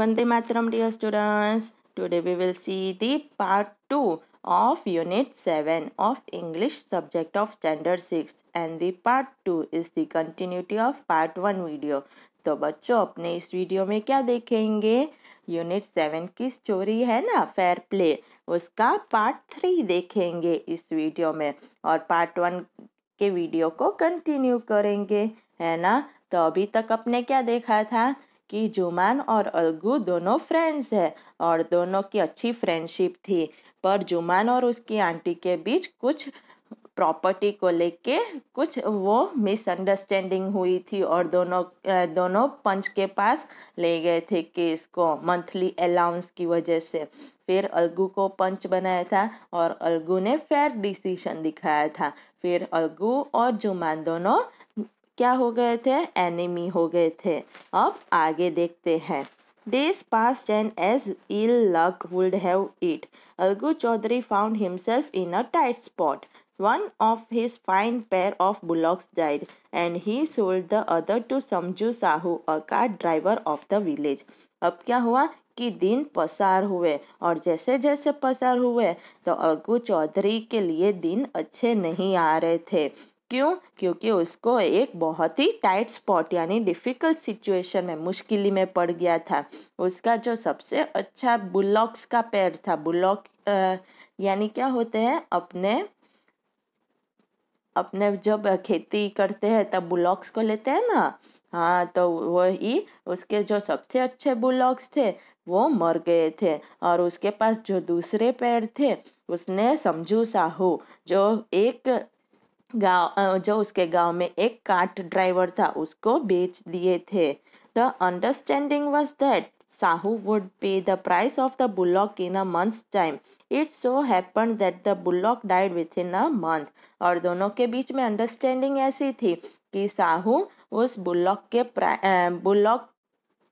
Vande Mataram dear students. Today we will see the part 2 of unit 7 of English subject of standard 6 and the part 2 is the continuity of part 1 video. तो बच्चों अपने इस video में क्या देखेंगे unit seven की story है ना फेयर प्ले उसका पार्ट थ्री देखेंगे इस वीडियो में और पार्ट वन के वीडियो को कंटिन्यू करेंगे है ना तो अभी तक अपने क्या देखा था कि जुमान और अलगू दोनों फ्रेंड्स हैं और दोनों की अच्छी फ्रेंडशिप थी पर जुमान और उसकी आंटी के बीच कुछ प्रॉपर्टी को लेके कुछ वो मिसअंडरस्टैंडिंग हुई थी और दोनों दोनों पंच के पास ले गए थे केस को मंथली अलाउंस की वजह से फिर अलगू को पंच बनाया था और अलगू ने फेयर डिसीशन दिखाया था फिर अलगू और जुमान दोनों क्या हो गए थे एनिमी हो गए थे अब आगे देखते हैं days pass and as ill luck would have it Algu Chaudhary found himself in a tight spot one of his fine pair of bullocks died and he sold the other to Samjhu Sahu a car driver of the village अब क्या हुआ कि दिन पसार हुए और जैसे जैसे पसार हुए तो अलगू चौधरी के लिए दिन अच्छे नहीं आ रहे थे क्यों क्योंकि उसको एक बहुत ही टाइट स्पॉट यानी डिफ़िकल्ट सिचुएशन में मुश्किल में पड़ गया था उसका जो सबसे अच्छा बुलॉक्स का पैर था बुलॉक यानी क्या होते हैं अपने अपने जब खेती करते हैं तब बुलॉक्स को लेते हैं ना हाँ तो वही उसके जो सबसे अच्छे बुलॉक्स थे वो मर गए थे और उसके पास जो दूसरे पैर थे उसने समझू साहू जो एक गांव जो उसके गांव में एक कार्ट ड्राइवर था उसको बेच दिए थे the understanding was that Sahu would pay the price of the bullock in a months time it's so happen that the bullock died within a month और दोनों के बीच में अंडरस्टैंडिंग ऐसी थी कि साहू उस बुलॉक के प्रा बुलॉक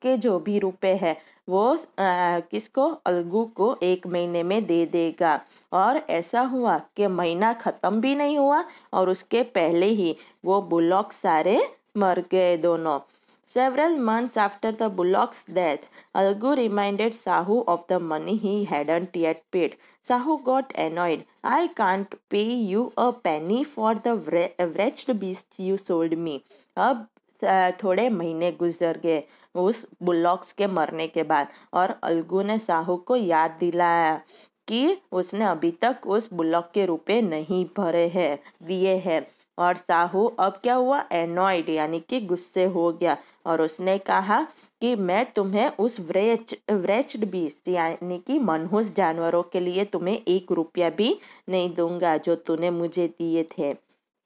के जो भी रुपए हैं वो किसको अलगू को एक महीने में दे देगा और ऐसा हुआ कि महीना ख़त्म भी नहीं हुआ और उसके पहले ही वो बुलॉक सारे मर गए दोनों several months after the bullock's death Algu reminded Sahu of the money he hadn't yet paid Sahu got annoyed I can't pay you a penny for the wretched beast you sold me अब थोड़े महीने गुजर गए उस बुलॉक्स के मरने के बाद और अलगू ने साहू को याद दिलाया कि उसने अभी तक उस बुलॉक के रुपए नहीं भरे हैं दिए हैं और साहू अब क्या हुआ एनॉइड यानी कि गुस्से हो गया और उसने कहा कि मैं तुम्हें उस व्रेच व्रेच्ड बीस्ट यानी कि मनहूस जानवरों के लिए तुम्हें एक रुपया भी नहीं दूंगा जो तूने मुझे दिए थे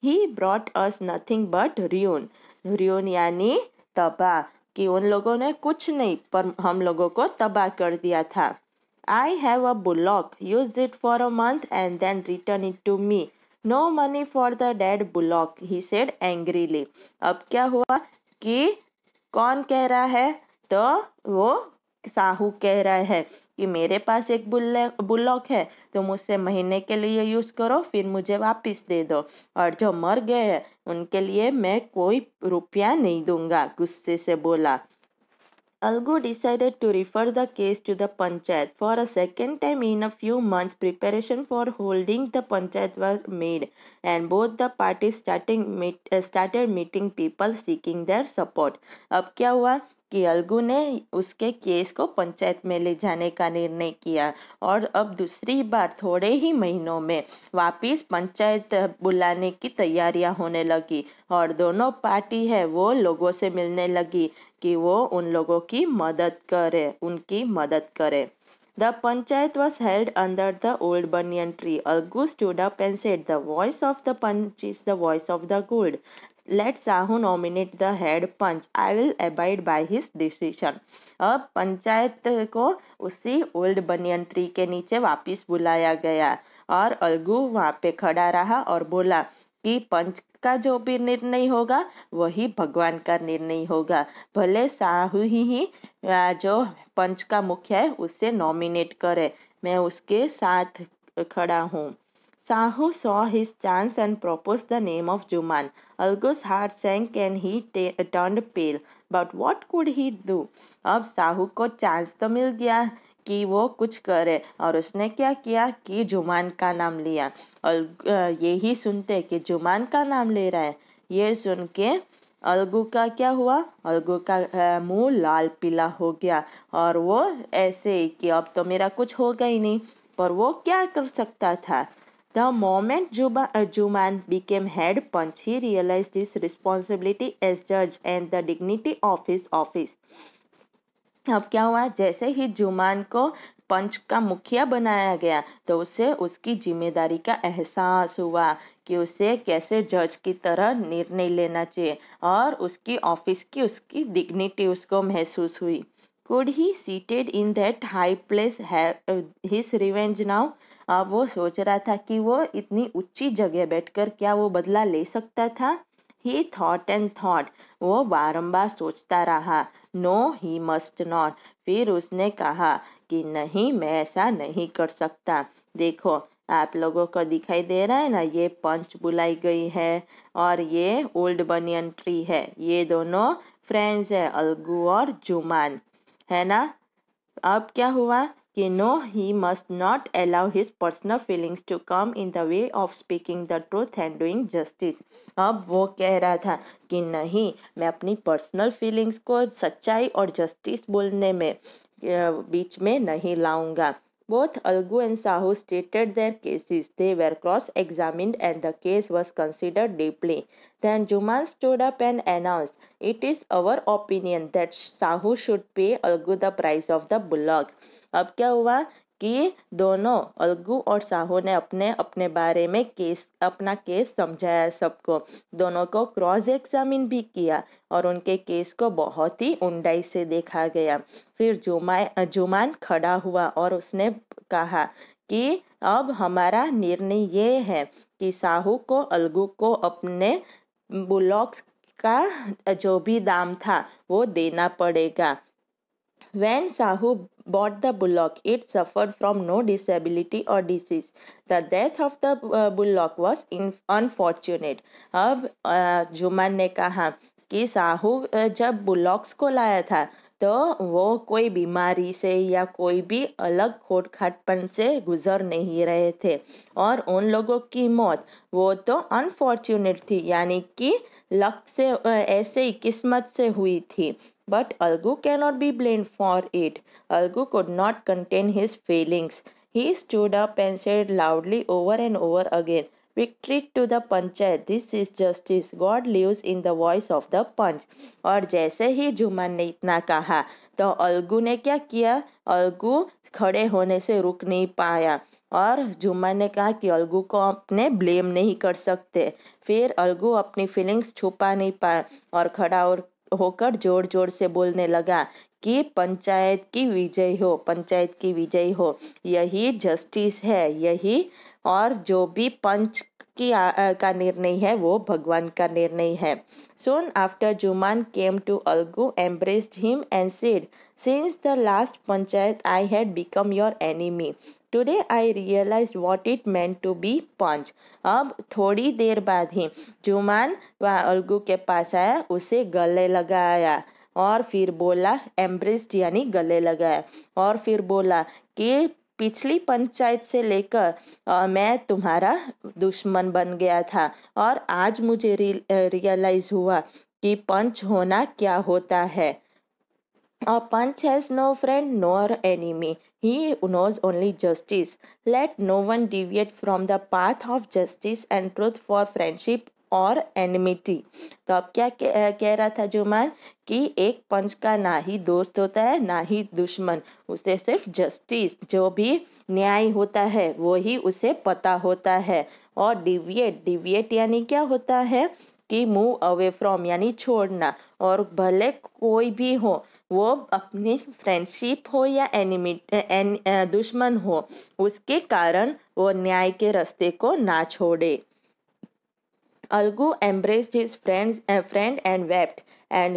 he brought us nothing but ruin ruin यानी तबा कि उन लोगों ने कुछ नहीं पर हम लोगों को तबाह कर दिया था I have a bullock use it for a month and then return it to me no money for the dead bullock he said angrily अब क्या हुआ कि कौन कह रहा है तो वो साहू कह रहा है कि मेरे पास एक बुलॉक है तो मुझसे महीने के लिए यूज करो फिर मुझे वापस दे दो और जो मर गए हैं उनके लिए मैं कोई रुपया नहीं दूंगा गुस्से से बोला Algu decided to refer the case to the panchayat for a second time in a few months preparation for holding the panchayat was made and both the party starting started meeting people seeking their support अब क्या हुआ कि अलगू ने उसके case को पंचायत में ले जाने का निर्णय किया और अब दूसरी बार थोड़े ही महीनों में वापस पंचायत बुलाने की तैयारियां होने लगी और दोनों पार्टी है वो लोगों से मिलने लगी कि वो उन लोगों की मदद करे उनकी मदद करे the panchayat was held under the old banyan tree Algu stood up and said, the voice of the panch is the voice of the gold. Let Sahu nominate the head panch I will abide by his decision अब पंचायत को उसी old banyan tree के नीचे वापस बुलाया गया और अलगू वहाँ पे खड़ा रहा और बोला कि पंच का जो भी निर्णय होगा वही भगवान का निर्णय होगा भले साहू ही, ही जो पंच का मुख्य है उसे नॉमिनेट करे मैं उसके साथ खड़ा हूँ Sahu saw his chance and proposed the name of Juman. Algo's heart sank and he uh, turned pale. But what could he do? अब साहू को चांस तो मिल गया कि वो कुछ करे और उसने क्या किया कि जुमान का नाम लिया और यही सुनते कि जुमान का नाम ले रहा है ये सुन के अलगू का क्या हुआ अलगू का मुंह लाल पीला हो गया और वो ऐसे कि अब तो मेरा कुछ होगा ही नहीं पर वो क्या कर सकता था The moment Juba, uh, Juman became head punch, he realized his responsibility as judge and the dignity of his office. अब क्या हुआ जैसे ही जुमान को पंच का मुखिया बनाया गया तो उसे उसकी जिम्मेदारी का एहसास हुआ कि उसे कैसे जज की तरह निर्णय लेना चाहिए और उसकी ऑफिस की उसकी डिग्निटी उसको महसूस हुई could he seated in that high place his revenge now अब वो सोच रहा था कि वो इतनी ऊंची जगह बैठकर क्या वो बदला ले सकता था ही थॉट एंड थॉट वो बारंबार सोचता रहा नो ही मस्ट नॉट फिर उसने कहा कि नहीं मैं ऐसा नहीं कर सकता देखो आप लोगों को दिखाई दे रहा है ना ये पंच बुलाई गई है और ये ओल्ड बनियन ट्री है ये दोनों फ्रेंड्स है अलगू और जुमान है ना अब क्या हुआ You know he must not allow his personal feelings to come in the way of speaking the truth and doing justice. अब वो कह रहा था कि नहीं मैं अपनी पर्सनल फीलिंग्स को सच्चाई और जस्टिस बोलने में बीच में नहीं लाऊंगा Both Algu and Sahu stated their cases. They were cross examined and the case was considered deeply. Then Juman stood up and announced, It is our opinion that Sahu should pay Algu the price of the bullock. अब क्या हुआ कि दोनों अलगू और साहू ने अपने अपने बारे में केस अपना केस समझाया सबको दोनों को क्रॉस एग्जामिन भी किया और उनके केस को बहुत ही ऊंडाई से देखा गया फिर जुमा जुमान खड़ा हुआ और उसने कहा कि अब हमारा निर्णय ये है कि साहू को अलगू को अपने ब्लॉक्स का जो भी दाम था वो देना पड़ेगा when Sahu bought the bullock. It suffered from no disability or disease. The death of the bullock was unfortunate. अब जुमन ने कहा कि Sahu jab bullocks ko laya tha तो वो कोई बीमारी से या कोई भी अलग खोटखाटपन से गुजर नहीं रहे थे और उन लोगों की मौत वो तो अनफॉर्चुनेट थी यानी कि लक से ऐसे ही किस्मत से हुई थी But Algu cannot be blamed for it. Algu could not contain his feelings. He stood up and said loudly over and over again, Victory to the panchayat this is justice god lives in the voice of the panch aur jaise hi जुमान ne itna kaha to algu ne kya kiya algu khade hone se ruk nahi paya और जुम्मन ने कहा कि अलगू को अपने blame नहीं कर सकते फिर अलगू अपनी फीलिंग्स छुपा नहीं पाया और खड़ा और होकर जोर जोर से बोलने लगा कि पंचायत की विजय हो पंचायत की विजय हो यही जस्टिस है यही और जो भी पंच की आ, का निर्णय है वो भगवान का निर्णय है soon after Juman came to Algu embraced him and said since the last panchayat I had become your enemy today I realise what it meant to be panch अब थोड़ी देर बाद ही जुमान वह अलगू के पास आया उसे गले लगाया और फिर बोला एम्ब्रेस्ड यानी गले लगाया और फिर बोला कि पिछली पंचायत से लेकर मैं तुम्हारा दुश्मन बन गया था और आज मुझे रियलाइज हुआ कि पंच होना क्या होता है A panch has no friend nor enemy He who knows only justice. Let no one deviate from the path of justice and truth for friendship और एनिमिटी तो अब क्या कह, कह रहा था जुमान कि एक पंच का ना ही दोस्त होता है ना ही दुश्मन उसे सिर्फ जस्टिस जो भी न्याय होता है वो ही उसे पता होता है और डिविएट डिविएट यानी क्या होता है कि मूव अवे फ्रॉम यानी छोड़ना और भले कोई भी हो वो अपनी फ्रेंडशिप हो या एनिमी एन, दुश्मन हो उसके कारण वो न्याय के रास्ते को ना छोड़े Algu embraced his friends friend and wept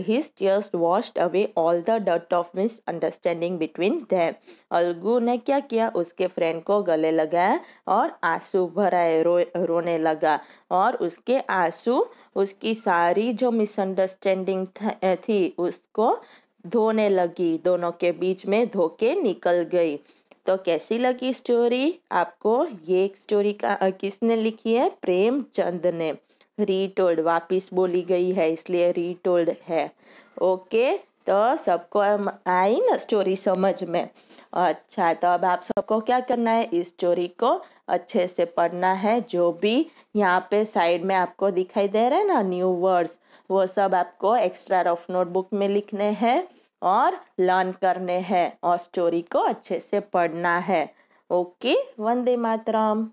his just washed away all the डट of misunderstanding between them Algu ने क्या किया उसके फ्रेंड को गले लगाया और आंसू भराए रो रोने लगा और उसके आंसू उसकी सारी जो मिसअंडरस्टैंडिंग थी उसको धोने लगी दोनों के बीच में धोके निकल गई तो कैसी लगी स्टोरी आपको ये स्टोरी का किसने लिखी है प्रेमचंद ने रीटोल्ड वापिस बोली गई है इसलिए रीटोल्ड है ओके तो सबको आई ना स्टोरी समझ में अच्छा तो अब आप सबको क्या करना है इस स्टोरी को अच्छे से पढ़ना है जो भी यहाँ पे साइड में आपको दिखाई दे रहे हैं ना न्यू वर्ड्स वो सब आपको एक्स्ट्रा रफ नोटबुक में लिखने हैं और लर्न करने हैं और स्टोरी को अच्छे से पढ़ना है ओके वंदे मातरम